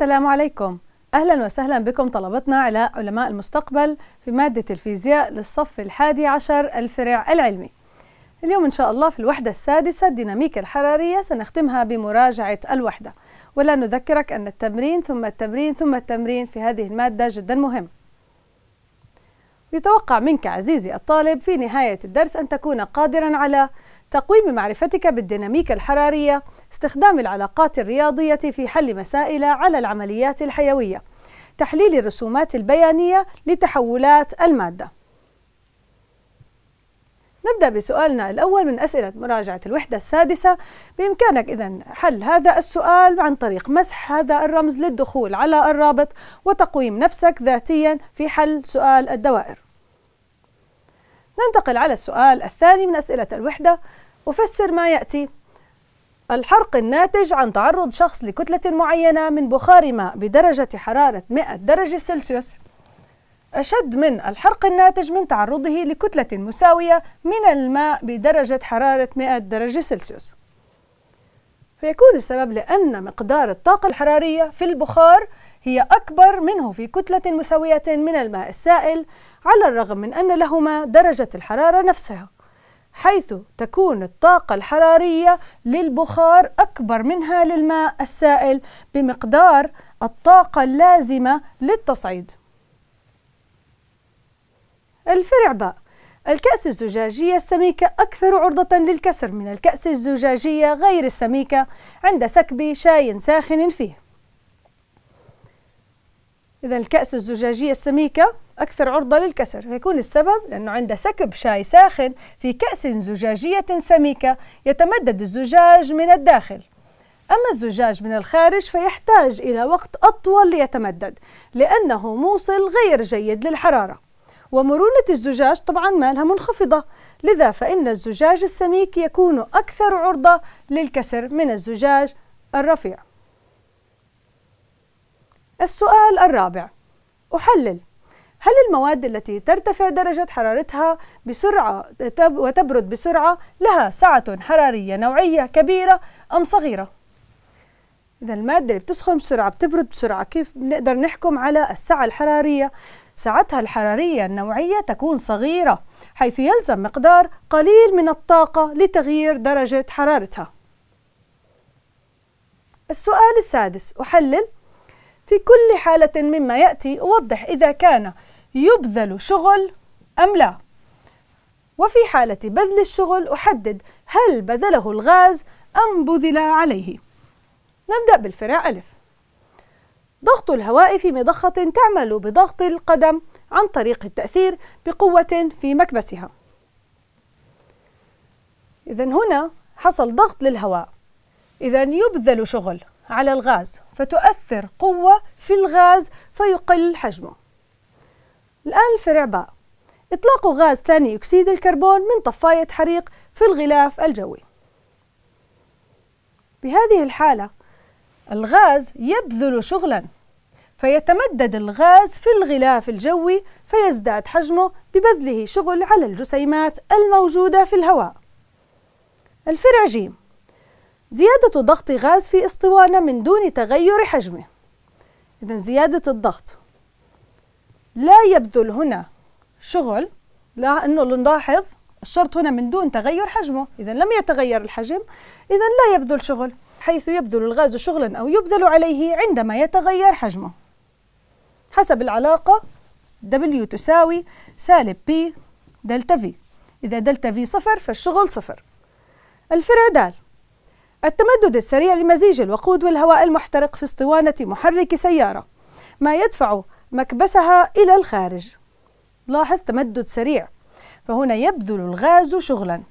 السلام عليكم أهلا وسهلا بكم طلبتنا على علماء المستقبل في مادة الفيزياء للصف الحادي عشر الفرع العلمي اليوم إن شاء الله في الوحدة السادسة الديناميكا الحرارية سنختمها بمراجعة الوحدة ولا نذكرك أن التمرين ثم التمرين ثم التمرين في هذه المادة جدا مهم يتوقع منك عزيزي الطالب في نهاية الدرس أن تكون قادرا على تقويم معرفتك بالديناميكا الحرارية استخدام العلاقات الرياضية في حل مسائل على العمليات الحيوية تحليل الرسومات البيانية لتحولات المادة نبدأ بسؤالنا الأول من أسئلة مراجعة الوحدة السادسة بإمكانك إذا حل هذا السؤال عن طريق مسح هذا الرمز للدخول على الرابط وتقويم نفسك ذاتيا في حل سؤال الدوائر ننتقل على السؤال الثاني من أسئلة الوحدة أفسر ما يأتي الحرق الناتج عن تعرض شخص لكتلة معينة من بخار ماء بدرجة حرارة 100 درجة سلسيوس أشد من الحرق الناتج من تعرضه لكتلة مساوية من الماء بدرجة حرارة 100 درجة سلسيوس فيكون السبب لأن مقدار الطاقة الحرارية في البخار هي أكبر منه في كتلة مساوية من الماء السائل على الرغم من أن لهما درجة الحرارة نفسها حيث تكون الطاقة الحرارية للبخار أكبر منها للماء السائل بمقدار الطاقة اللازمة للتصعيد. الفرع باء الكأس الزجاجية السميكة أكثر عرضة للكسر من الكأس الزجاجية غير السميكة عند سكب شاي ساخن فيه. إذا الكأس الزجاجية السميكة أكثر عرضة للكسر فيكون السبب لأنه عند سكب شاي ساخن في كأس زجاجية سميكة يتمدد الزجاج من الداخل أما الزجاج من الخارج فيحتاج إلى وقت أطول ليتمدد لأنه موصل غير جيد للحرارة ومرونة الزجاج طبعا مالها منخفضة لذا فإن الزجاج السميك يكون أكثر عرضة للكسر من الزجاج الرفيع السؤال الرابع أحلل هل المواد التي ترتفع درجة حرارتها بسرعة وتبرد بسرعة لها سعة حرارية نوعية كبيرة أم صغيرة؟ إذا المادة اللي بتسخن بسرعة بتبرد بسرعة كيف بنقدر نحكم على السعة الحرارية؟ سعتها الحرارية النوعية تكون صغيرة حيث يلزم مقدار قليل من الطاقة لتغيير درجة حرارتها السؤال السادس أحلل في كل حالة مما يأتي أوضح إذا كان يبذل شغل أم لا وفي حالة بذل الشغل أحدد هل بذله الغاز أم بذل عليه نبدأ بالفرع ألف ضغط الهواء في مضخة تعمل بضغط القدم عن طريق التأثير بقوة في مكبسها إذا هنا حصل ضغط للهواء إذا يبذل شغل على الغاز فتؤثر قوة في الغاز فيقل حجمه الآن الفرع باء إطلاق غاز ثاني أكسيد الكربون من طفاية حريق في الغلاف الجوي بهذه الحالة الغاز يبذل شغلا فيتمدد الغاز في الغلاف الجوي فيزداد حجمه ببذله شغل على الجسيمات الموجودة في الهواء الفرع ج زيادة ضغط غاز في اسطوانة من دون تغير حجمه إذا زيادة الضغط لا يبذل هنا شغل لأنه نلاحظ الشرط هنا من دون تغير حجمه إذا لم يتغير الحجم إذا لا يبذل شغل حيث يبذل الغاز شغلا أو يبذل عليه عندما يتغير حجمه حسب العلاقة W تساوي سالب P دلتا V إذا دلتا V صفر فالشغل صفر الفرع د التمدد السريع لمزيج الوقود والهواء المحترق في اسطوانة محرك سيارة ما يدفع مكبسها إلى الخارج لاحظ تمدد سريع فهنا يبذل الغاز شغلا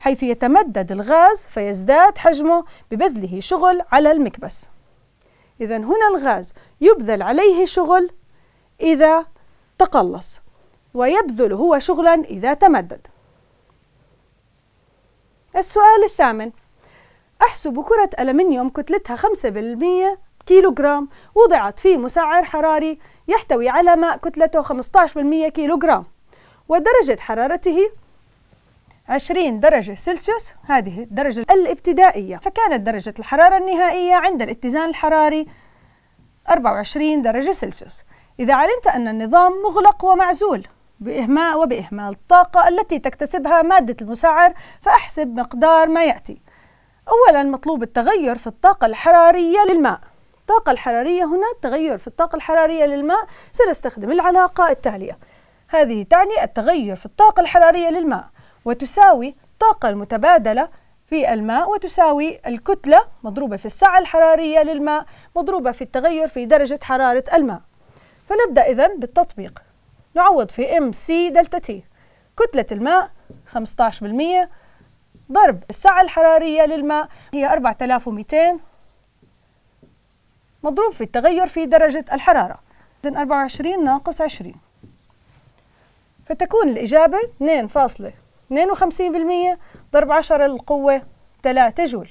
حيث يتمدد الغاز فيزداد حجمه ببذله شغل على المكبس إذا هنا الغاز يبذل عليه شغل إذا تقلص ويبذل هو شغلا إذا تمدد السؤال الثامن أحسب كرة ألمنيوم كتلتها 5% كيلوغرام وضعت في مسعر حراري يحتوي على ماء كتلته 15% كيلوغرام ودرجة حرارته 20 درجة سلسيوس هذه الدرجة الابتدائية فكانت درجة الحرارة النهائية عند الاتزان الحراري 24 درجة سلسيوس إذا علمت أن النظام مغلق ومعزول بإهماء وبإهمال الطاقة التي تكتسبها مادة المسعر فأحسب مقدار ما يأتي أولا مطلوب التغير في الطاقة الحرارية للماء الطاقة الحرارية هنا تغير في الطاقة الحرارية للماء سنستخدم العلاقة التالية هذه تعني التغير في الطاقة الحرارية للماء وتساوي الطاقة المتبادلة في الماء وتساوي الكتلة مضروبة في السعة الحرارية للماء مضروبة في التغير في درجة حرارة الماء فنبدأ إذن بالتطبيق نعوض في MC دلتا تي كتلة الماء 15% ضرب السعة الحرارية للماء هي 4200 مضروب في التغير في درجة الحرارة 24 ناقص 20 فتكون الإجابة 2.52% ضرب 10 للقوة 3 جول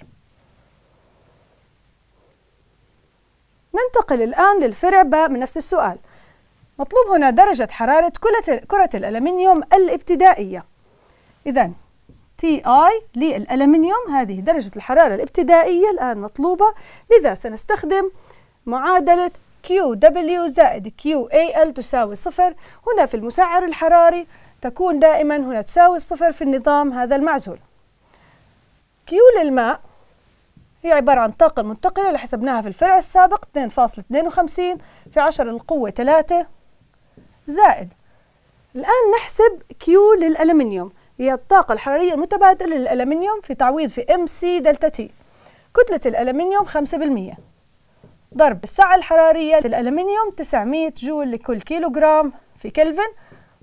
ننتقل الآن للفرع باء من نفس السؤال مطلوب هنا درجة حرارة كرة الألمنيوم الابتدائية إذا تي آي للألمنيوم هذه درجة الحرارة الابتدائية الآن مطلوبة لذا سنستخدم معادلة QW زائد QAL تساوي صفر هنا في المسعر الحراري تكون دائما هنا تساوي الصفر في النظام هذا المعزول Q للماء هي عبارة عن طاقة المنتقلة اللي حسبناها في الفرع السابق 2.52 في 10 القوة 3 زائد الآن نحسب Q للألمنيوم هي الطاقة الحرارية المتبادلة للألمنيوم في تعويض في MC دلتا T كتلة الألمنيوم 5% ضرب السعة الحرارية للألمنيوم 900 جول لكل كيلوغرام في كلفن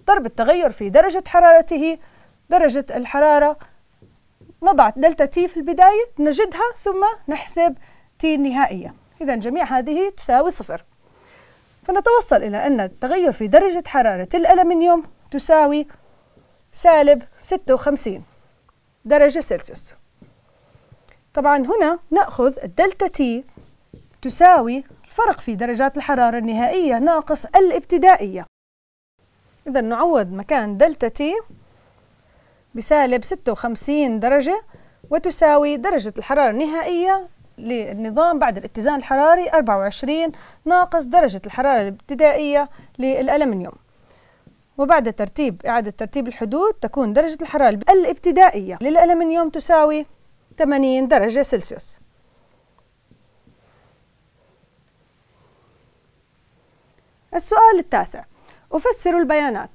ضرب التغير في درجة حرارته درجة الحرارة نضع دلتا تي في البداية نجدها ثم نحسب تي النهائية إذا جميع هذه تساوي صفر فنتوصل إلى أن التغير في درجة حرارة الألمنيوم تساوي سالب 56 درجة سلسيوس طبعا هنا نأخذ الدلتا تي تساوي الفرق في درجات الحرارة النهائية ناقص الابتدائية إذا نعوض مكان دلتا تي بسالب 56 درجة وتساوي درجة الحرارة النهائية للنظام بعد الاتزان الحراري 24 ناقص درجة الحرارة الابتدائية للألمنيوم وبعد ترتيب إعادة ترتيب الحدود تكون درجة الحرارة الابتدائية للألمنيوم تساوي 80 درجة سلسيوس السؤال التاسع أفسر البيانات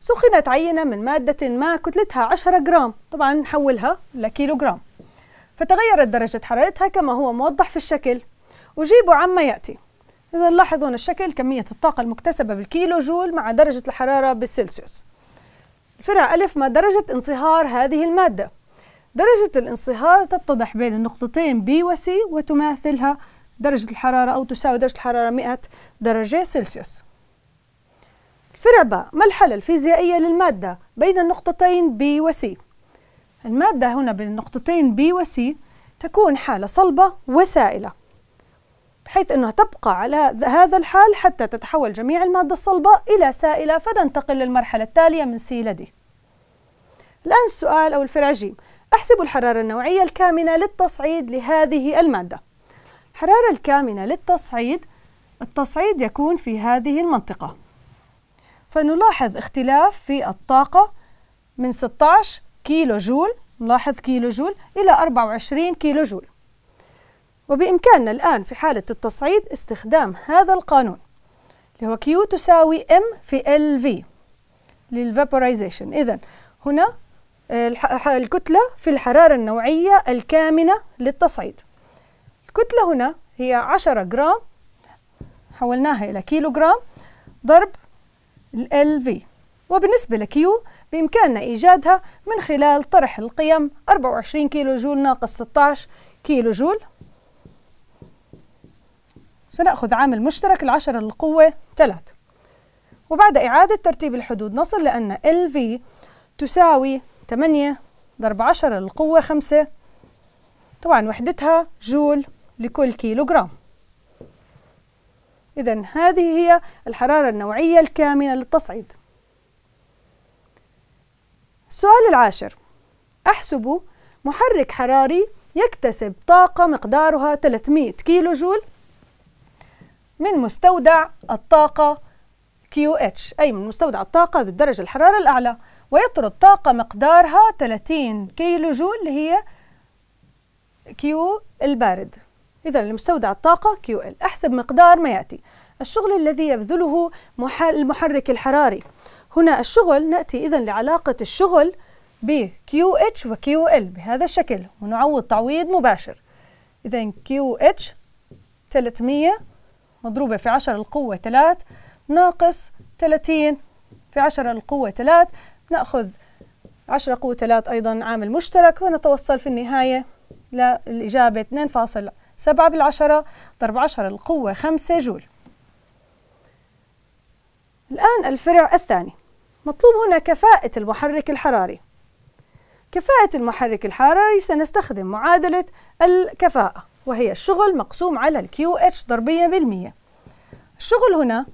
سخنت عينة من مادة ما كتلتها 10 جرام طبعا نحولها لكيلو جرام فتغيرت درجة حرارتها كما هو موضح في الشكل أجيب عما يأتي إذا لاحظوا الشكل كمية الطاقة المكتسبة بالكيلو جول مع درجة الحرارة بالسلسيوس الفرع ألف ما درجة انصهار هذه المادة درجة الانصهار تتضح بين النقطتين B و C وتماثلها درجة الحرارة أو تساوي درجة الحرارة 100 درجة سلسيوس الفرع باء ما الحالة الفيزيائية للمادة بين النقطتين B و C المادة هنا بين النقطتين B و C تكون حالة صلبة وسائلة بحيث أنها تبقى على هذا الحال حتى تتحول جميع المادة الصلبة إلى سائلة فننتقل للمرحلة التالية من C إلى D الآن السؤال أو الفرع جيم أحسب الحرارة النوعية الكامنة للتصعيد لهذه المادة الحرارة الكامنة للتصعيد التصعيد يكون في هذه المنطقة فنلاحظ اختلاف في الطاقة من 16 كيلو جول نلاحظ كيلو جول إلى 24 كيلو جول وبإمكاننا الآن في حالة التصعيد استخدام هذا القانون اللي هو Q تساوي M في LV للفابورايزيشن إذن هنا آه، الكتلة في الحرارة النوعية الكامنة للتصعيد الكتلة هنا هي 10 جرام حولناها إلى كيلو جرام ضرب الـ في وبالنسبة لكيو بإمكاننا إيجادها من خلال طرح القيم 24 كيلو جول ناقص 16 كيلو جول سنأخذ عامل مشترك العشرة للقوة 3 وبعد إعادة ترتيب الحدود نصل لأن LV تساوي 8 ضرب 10 للقوة 5 طبعا وحدتها جول لكل كيلوغرام إذا هذه هي الحرارة النوعية الكامنة للتصعيد السؤال العاشر أحسب محرك حراري يكتسب طاقة مقدارها 300 كيلو جول من مستودع الطاقة QH أي من مستودع الطاقة ذو الدرجة الحرارة الأعلى ويطرد طاقة مقدارها 30 كيلو جول اللي هي Q البارد إذا لمستودع الطاقة QL أحسب مقدار ما يأتي الشغل الذي يبذله المحرك الحراري هنا الشغل نأتي إذا لعلاقة الشغل ب QH و QL بهذا الشكل ونعوض تعويض مباشر إذا QH 300 مضروبة في 10 القوة 3 ناقص 30 في 10 القوة 3 نأخذ 10 قوة 3 أيضا عامل مشترك ونتوصل في النهاية للإجابة 2.5 7 بالعشرة ضرب 10 القوة 5 جول الآن الفرع الثاني مطلوب هنا كفاءة المحرك الحراري كفاءة المحرك الحراري سنستخدم معادلة الكفاءة وهي الشغل مقسوم على الـ QH ضربية بالمية الشغل هنا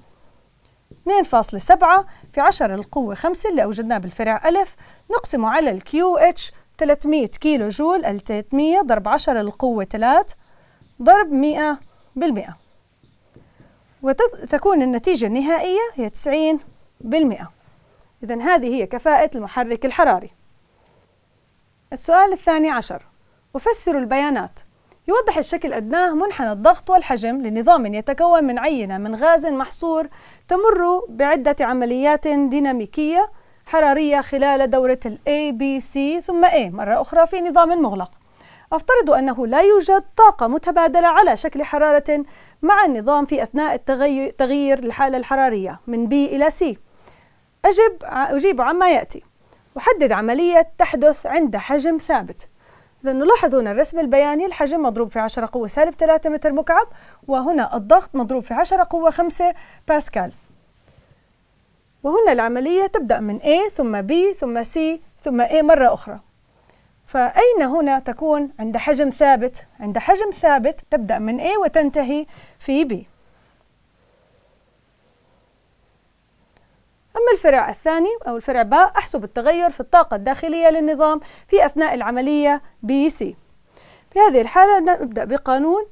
2.7 في 10 القوة 5 اللي أوجدناه بالفرع ألف نقسمه على الـ QH 300 كيلو جول ال 300 ضرب 10 القوة 3 ضرب 100 بالمئة وتكون النتيجة النهائية هي 90 بالمئة إذا هذه هي كفاءة المحرك الحراري السؤال الثاني عشر أفسر البيانات يوضح الشكل أدناه منحنى الضغط والحجم لنظام يتكون من عينة من غاز محصور تمر بعدة عمليات ديناميكية حرارية خلال دورة A, B, C ثم A مرة أخرى في نظام مغلق أفترض أنه لا يوجد طاقة متبادلة على شكل حرارة مع النظام في أثناء تغيير الحالة الحرارية من B إلى C أجب أجيب عما يأتي أحدد عملية تحدث عند حجم ثابت إذا نلاحظ هنا الرسم البياني الحجم مضروب في 10 قوة سالب 3 متر مكعب وهنا الضغط مضروب في 10 قوة 5 باسكال وهنا العملية تبدأ من A ثم B ثم C ثم A مرة أخرى فأين هنا تكون عند حجم ثابت؟ عند حجم ثابت تبدأ من A وتنتهي في B أما الفرع الثاني أو الفرع باء أحسب التغير في الطاقة الداخلية للنظام في أثناء العملية B سي في هذه الحالة نبدأ بقانون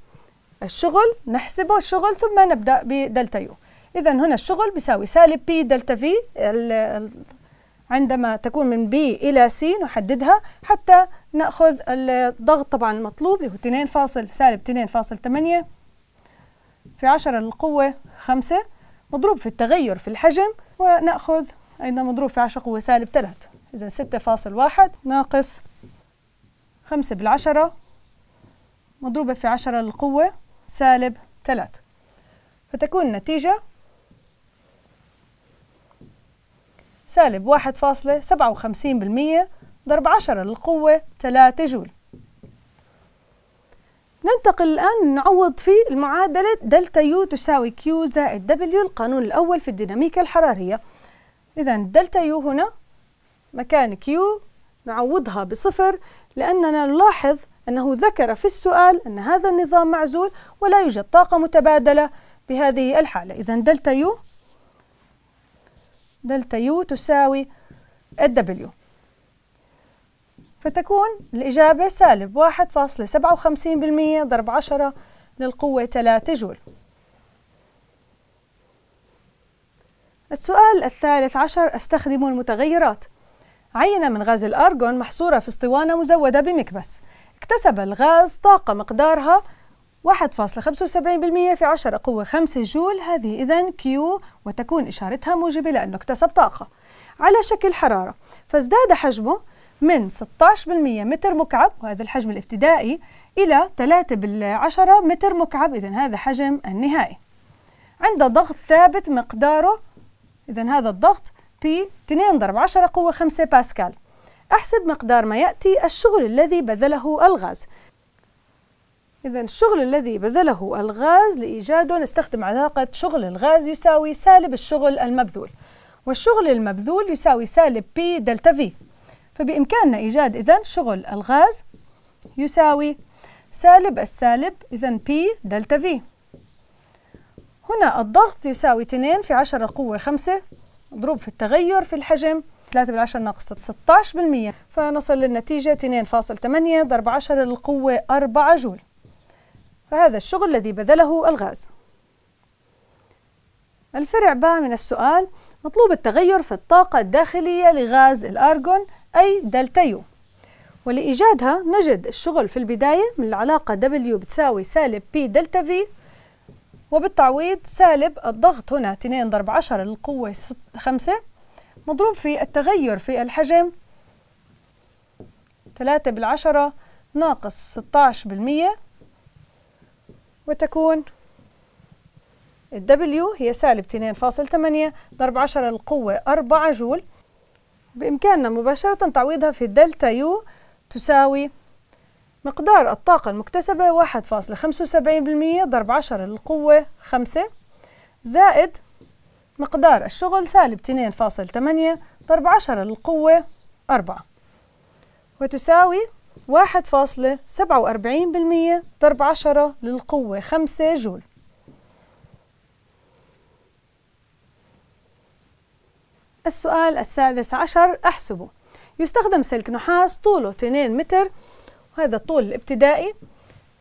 الشغل نحسبه الشغل ثم نبدأ بدلتا يو إذا هنا الشغل بيساوي سالب بي دلتا في عندما تكون من بي إلى سي نحددها حتى نأخذ الضغط طبعا المطلوب اللي هو 2 فاصل سالب 2 فاصل 8 في 10 للقوة 5 مضروب في التغير في الحجم ونأخذ أيضا مضروب في 10 قوة سالب 3 إذا 6.1 ناقص 5 بالعشرة مضروبة في 10 للقوة سالب 3 فتكون النتيجة سالب 1.57% ضرب 10 للقوة 3 جول ننتقل الآن نعوض في المعادلة دلتا يو تساوي كيو زائد دبليو القانون الأول في الديناميكا الحرارية إذا دلتا يو هنا مكان كيو نعوضها بصفر لأننا نلاحظ أنه ذكر في السؤال أن هذا النظام معزول ولا يوجد طاقة متبادلة بهذه الحالة إذا دلتا يو دلتا يو تساوي الدبليو فتكون الإجابة سالب 1.57% ضرب 10 للقوة 3 جول السؤال الثالث عشر استخدم المتغيرات عينة من غاز الأرجون محصورة في اسطوانة مزودة بمكبس اكتسب الغاز طاقة مقدارها 1.75% في 10 قوة 5 جول هذه إذا كيو وتكون إشارتها موجبة لأنه اكتسب طاقة على شكل حرارة فازداد حجمه من 16% متر مكعب وهذا الحجم الابتدائي إلى 3 بالعشرة متر مكعب إذا هذا حجم النهائي عند ضغط ثابت مقداره إذا هذا الضغط بي 2 ضرب 10 قوة 5 باسكال احسب مقدار ما يأتي الشغل الذي بذله الغاز إذا الشغل الذي بذله الغاز لإيجاده نستخدم علاقة شغل الغاز يساوي سالب الشغل المبذول والشغل المبذول يساوي سالب P دلتا V فبإمكاننا إيجاد إذا شغل الغاز يساوي سالب السالب إذا P دلتا V هنا الضغط يساوي 2 في 10 قوة 5 مضروب في التغير في الحجم 3 بالعشر ناقص 16% بالمية فنصل للنتيجة 2.8 ضرب 10 للقوة 4 جول فهذا الشغل الذي بذله الغاز الفرع باء من السؤال مطلوب التغير في الطاقة الداخلية لغاز الأرجون أي دلتا يو ولإيجادها نجد الشغل في البداية من العلاقة W بتساوي سالب P دلتا V وبالتعويض سالب الضغط هنا 2 ضرب 10 للقوة 5 مضروب في التغير في الحجم 3 بالعشرة ناقص 16 بالمية وتكون الدبليو هي سالب 2.8 ضرب 10 القوة 4 جول بإمكاننا مباشرة تعويضها في دلتا يو تساوي مقدار الطاقة المكتسبة 1.75% ضرب 10 للقوة 5 زائد مقدار الشغل سالب 2.8 ضرب 10 للقوة 4 وتساوي 1.47% ضرب 10 للقوة 5 جول السؤال السادس عشر احسبه يستخدم سلك نحاس طوله 2 متر وهذا الطول الابتدائي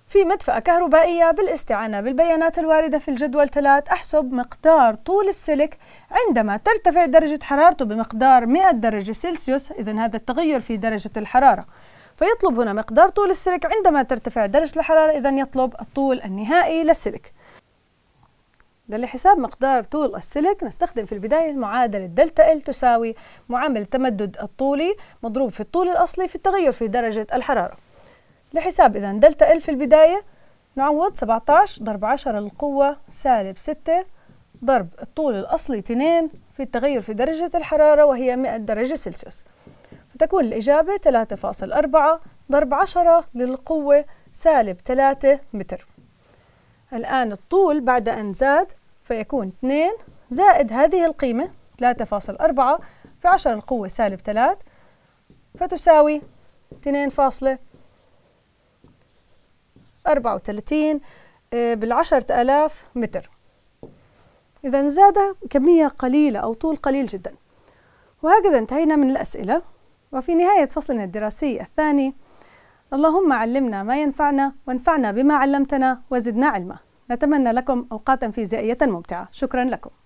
في مدفأة كهربائية بالاستعانة بالبيانات الواردة في الجدول 3 أحسب مقدار طول السلك عندما ترتفع درجة حرارته بمقدار 100 درجة سلسيوس إذا هذا التغير في درجة الحرارة فيطلب هنا مقدار طول السلك عندما ترتفع درجة الحرارة إذا يطلب الطول النهائي للسلك ده لحساب مقدار طول السلك نستخدم في البداية معادلة دلتا ال تساوي معامل التمدد الطولي مضروب في الطول الأصلي في التغير في درجة الحرارة لحساب إذا دلتا ال في البداية نعوض 17 ضرب 10 للقوة سالب 6 ضرب الطول الأصلي 2 في التغير في درجة الحرارة وهي 100 درجة سلسيوس فتكون الإجابة 3.4 ضرب 10 للقوة سالب 3 متر الآن الطول بعد أن زاد فيكون 2 زائد هذه القيمة 3.4 في 10 القوة سالب 3 فتساوي 2.34 آه، بالعشرة آلاف متر إذا زاد كمية قليلة أو طول قليل جدا وهكذا انتهينا من الأسئلة وفي نهاية فصلنا الدراسي الثاني اللهم علمنا ما ينفعنا وانفعنا بما علمتنا وزدنا علما نتمنى لكم أوقاتا فيزيائية ممتعة شكرا لكم